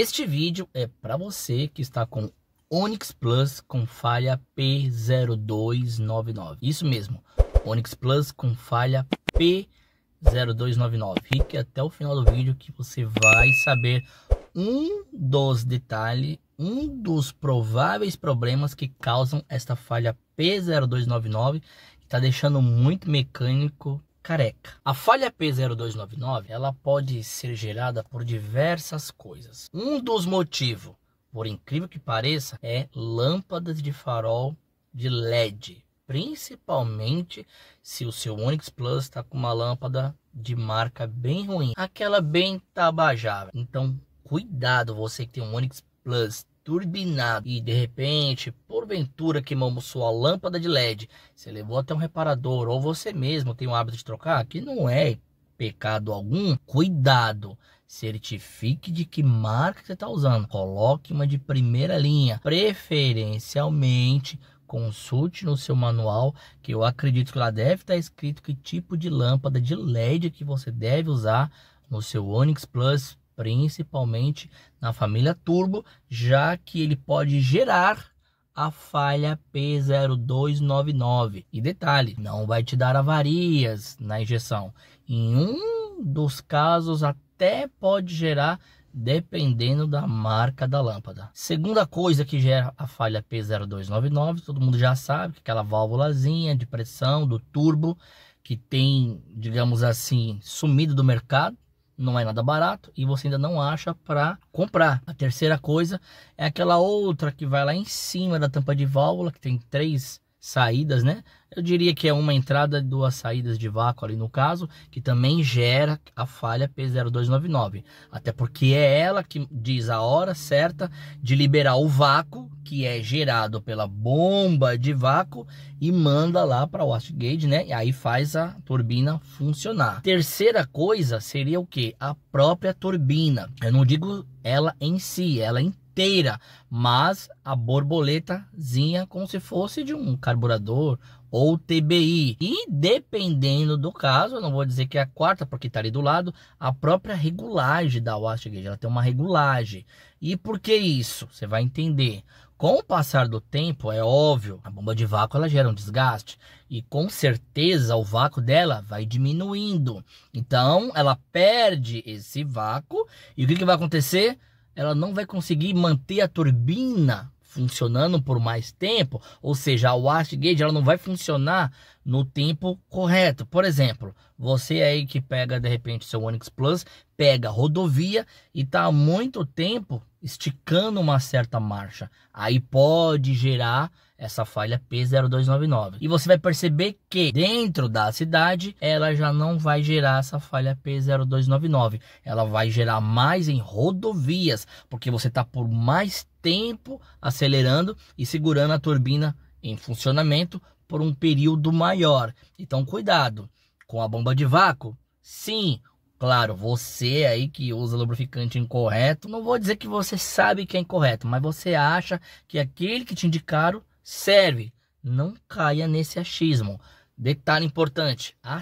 Este vídeo é para você que está com Onix Plus com falha P0299. Isso mesmo, Onix Plus com falha P0299. Fique até o final do vídeo que você vai saber um dos detalhes, um dos prováveis problemas que causam esta falha P0299 que está deixando muito mecânico careca. A falha P0299 ela pode ser gerada por diversas coisas. Um dos motivos, por incrível que pareça, é lâmpadas de farol de LED, principalmente se o seu Onix Plus está com uma lâmpada de marca bem ruim, aquela bem tabajara. Então, cuidado você que tem um Onix Plus turbinado e de repente, porventura queimamos sua lâmpada de LED, você levou até um reparador ou você mesmo tem o hábito de trocar, que não é pecado algum, cuidado. Certifique de que marca você está usando. Coloque uma de primeira linha, preferencialmente consulte no seu manual, que eu acredito que lá deve estar tá escrito que tipo de lâmpada de LED que você deve usar no seu Onix Plus principalmente na família turbo, já que ele pode gerar a falha P0299. E detalhe, não vai te dar avarias na injeção. Em um dos casos até pode gerar dependendo da marca da lâmpada. Segunda coisa que gera a falha P0299, todo mundo já sabe, que aquela válvulazinha de pressão do turbo que tem, digamos assim, sumido do mercado, não é nada barato e você ainda não acha para comprar. A terceira coisa é aquela outra que vai lá em cima da tampa de válvula, que tem três saídas, né? Eu diria que é uma entrada e duas saídas de vácuo ali no caso, que também gera a falha P0299. Até porque é ela que diz a hora certa de liberar o vácuo, que é gerado pela bomba de vácuo, e manda lá para o Westgate, né? E aí faz a turbina funcionar. Terceira coisa seria o que? A própria turbina. Eu não digo ela em si, ela inteira, mas a borboletazinha como se fosse de um carburador ou TBI. E dependendo do caso, eu não vou dizer que é a quarta, porque está ali do lado, a própria regulagem da Wastegate, ela tem uma regulagem. E por que isso? Você vai entender. Com o passar do tempo, é óbvio, a bomba de vácuo ela gera um desgaste e com certeza o vácuo dela vai diminuindo. Então, ela perde esse vácuo e o que, que vai acontecer? ela não vai conseguir manter a turbina funcionando por mais tempo, ou seja, a wastegate ela não vai funcionar no tempo correto. Por exemplo, você aí que pega de repente seu Onix Plus, pega rodovia e tá há muito tempo esticando uma certa marcha, aí pode gerar essa falha P0299. E você vai perceber que dentro da cidade ela já não vai gerar essa falha P0299. Ela vai gerar mais em rodovias, porque você está por mais tempo acelerando e segurando a turbina em funcionamento por um período maior. Então cuidado com a bomba de vácuo. Sim, Claro, você aí que usa lubrificante incorreto, não vou dizer que você sabe que é incorreto, mas você acha que aquele que te indicaram serve. Não caia nesse achismo. Detalhe importante: a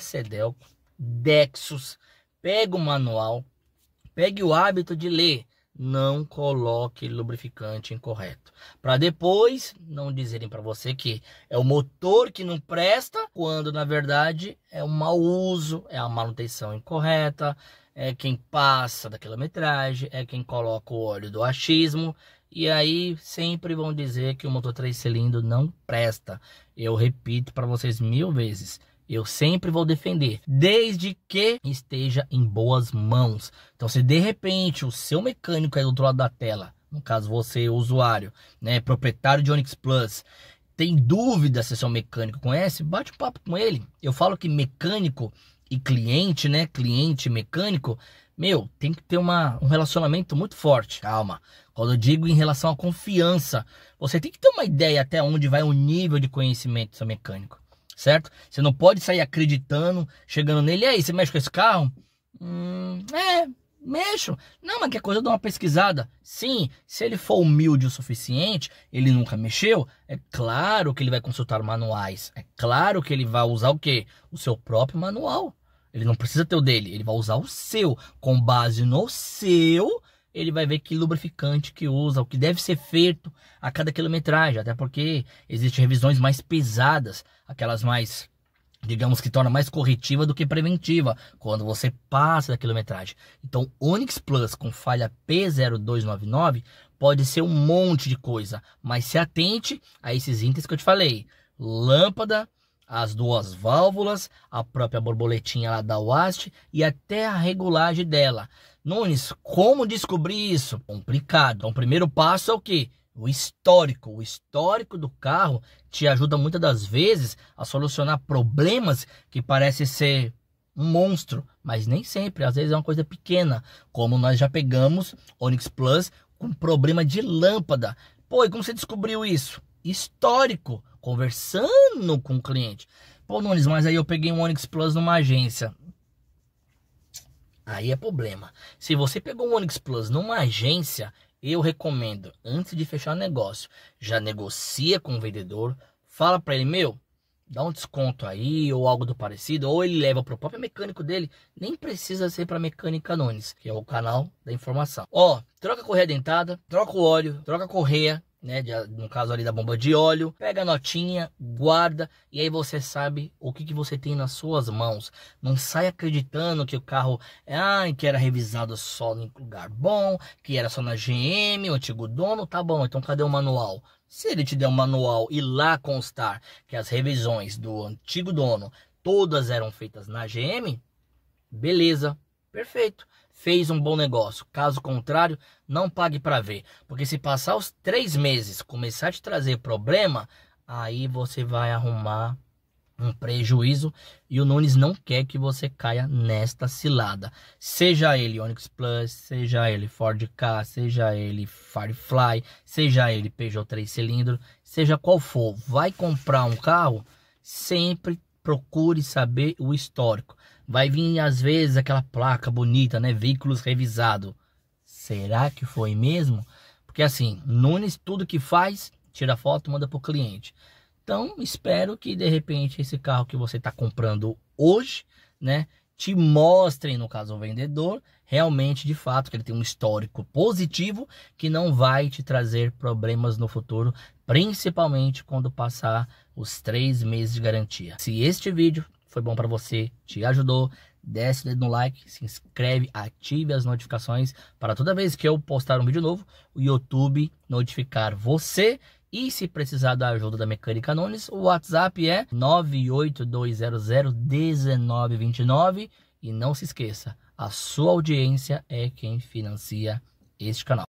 Dexus, pega o manual, pegue o hábito de ler. Não coloque lubrificante incorreto. Para depois não dizerem para você que é o motor que não presta, quando na verdade é o mau uso, é a manutenção incorreta, é quem passa da quilometragem, é quem coloca o óleo do achismo, e aí sempre vão dizer que o motor 3 cilindros não presta. Eu repito para vocês mil vezes. Eu sempre vou defender, desde que esteja em boas mãos. Então, se de repente o seu mecânico é do outro lado da tela, no caso você, usuário, né, proprietário de Onix Plus, tem dúvida se seu mecânico conhece, bate um papo com ele. Eu falo que mecânico e cliente, né? Cliente mecânico, meu, tem que ter uma, um relacionamento muito forte. Calma. Quando eu digo em relação à confiança, você tem que ter uma ideia até onde vai o nível de conhecimento do seu mecânico, certo? Você não pode sair acreditando, chegando nele, e aí, você mexe com esse carro? Hum, é, mexo. Não, mas que é coisa, de uma pesquisada. Sim, se ele for humilde o suficiente, ele nunca mexeu, é claro que ele vai consultar manuais. É claro que ele vai usar o quê? O seu próprio manual. Ele não precisa ter o dele, ele vai usar o seu. Com base no seu, ele vai ver que lubrificante que usa, o que deve ser feito a cada quilometragem. Até porque existem revisões mais pesadas, aquelas mais digamos que torna mais corretiva do que preventiva quando você passa da quilometragem. Então, Onix Plus com falha P0299 pode ser um monte de coisa, mas se atente a esses itens que eu te falei: lâmpada, as duas válvulas, a própria borboletinha lá da WAST e até a regulagem dela. Nunes, como descobrir isso? Complicado. Então, o primeiro passo é o que? o histórico. O histórico do carro te ajuda muitas das vezes a solucionar problemas que parece ser um monstro, mas nem sempre, às vezes é uma coisa pequena, como nós já pegamos Onix Plus com problema de lâmpada. Pô, e como você descobriu isso? Histórico, conversando com o cliente. Pô, Nunes, mas aí eu peguei um Onix Plus numa agência. Aí é problema. Se você pegou um Onix Plus numa agência, eu recomendo, antes de fechar o negócio, já negocia com o vendedor, fala para ele, meu, dá um desconto aí ou algo do parecido, ou ele leva para o próprio mecânico dele, nem precisa ser para Mecânica Nunes, que é o canal da informação. Ó, troca a correia dentada, troca o óleo, troca a correia, né, de, no caso ali da bomba de óleo, pega a notinha, guarda e aí você sabe o que, que você tem nas suas mãos. Não sai acreditando que o carro ah que era revisado só em lugar bom, que era só na GM, o antigo dono, tá bom, então cadê o manual? Se ele te der um manual e lá constar que as revisões do antigo dono todas eram feitas na GM, beleza, perfeito fez um bom negócio. Caso contrário, não pague para ver. Porque se passar os três meses, começar a te trazer problema, aí você vai arrumar um prejuízo e o Nunes não quer que você caia nesta cilada. Seja ele Onix Plus, seja ele Ford K, seja ele Firefly, seja ele Peugeot 3 cilindro, seja qual for, vai comprar um carro, sempre procure saber o histórico. Vai vir às vezes aquela placa bonita, né? Veículos revisado. Será que foi mesmo? Porque assim, Nunes tudo que faz, tira foto, manda pro cliente. Então, espero que de repente esse carro que você está comprando hoje, né, te mostrem, no caso o vendedor, realmente de fato que ele tem um histórico positivo que não vai te trazer problemas no futuro, principalmente quando passar os três meses de garantia. Se este vídeo foi bom para você, te ajudou, desce o dedo no like, se inscreve, ative as notificações para toda vez que eu postar um vídeo novo, o YouTube notificar você. E se precisar da ajuda da Mecânica Nunes, o WhatsApp é 982001929 e não se esqueça, a sua audiência é quem financia este canal.